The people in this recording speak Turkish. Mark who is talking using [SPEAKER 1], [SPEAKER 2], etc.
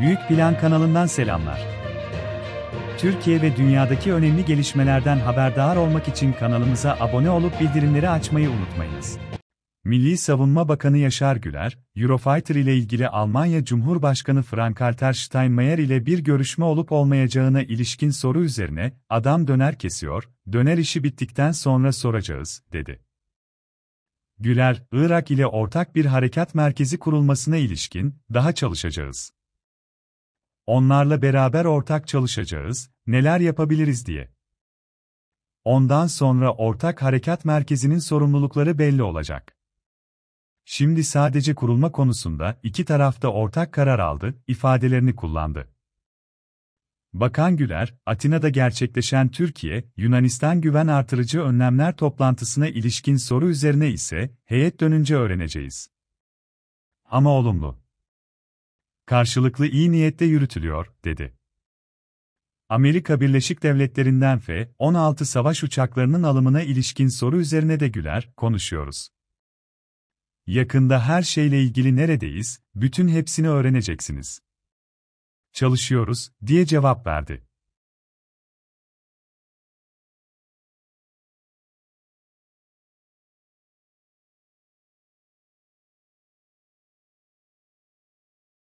[SPEAKER 1] Büyük Plan kanalından selamlar. Türkiye ve dünyadaki önemli gelişmelerden haberdar olmak için kanalımıza abone olup bildirimleri açmayı unutmayınız. Milli Savunma Bakanı Yaşar Güler, Eurofighter ile ilgili Almanya Cumhurbaşkanı Frank-Walter Steinmeier ile bir görüşme olup olmayacağına ilişkin soru üzerine, adam döner kesiyor, döner işi bittikten sonra soracağız, dedi. Güler, Irak ile ortak bir harekat merkezi kurulmasına ilişkin, daha çalışacağız onlarla beraber ortak çalışacağız, neler yapabiliriz diye. Ondan sonra ortak harekat merkezinin sorumlulukları belli olacak. Şimdi sadece kurulma konusunda iki tarafta ortak karar aldı, ifadelerini kullandı. Bakan Güler, Atina'da gerçekleşen Türkiye-Yunanistan güven artırıcı önlemler toplantısına ilişkin soru üzerine ise heyet dönünce öğreneceğiz. Ama olumlu karşılıklı iyi niyette yürütülüyor, dedi. Amerika Birleşik Devletleri'nden F-16 savaş uçaklarının alımına ilişkin soru üzerine de güler, konuşuyoruz. Yakında her şeyle ilgili neredeyiz, bütün hepsini öğreneceksiniz. Çalışıyoruz, diye cevap verdi.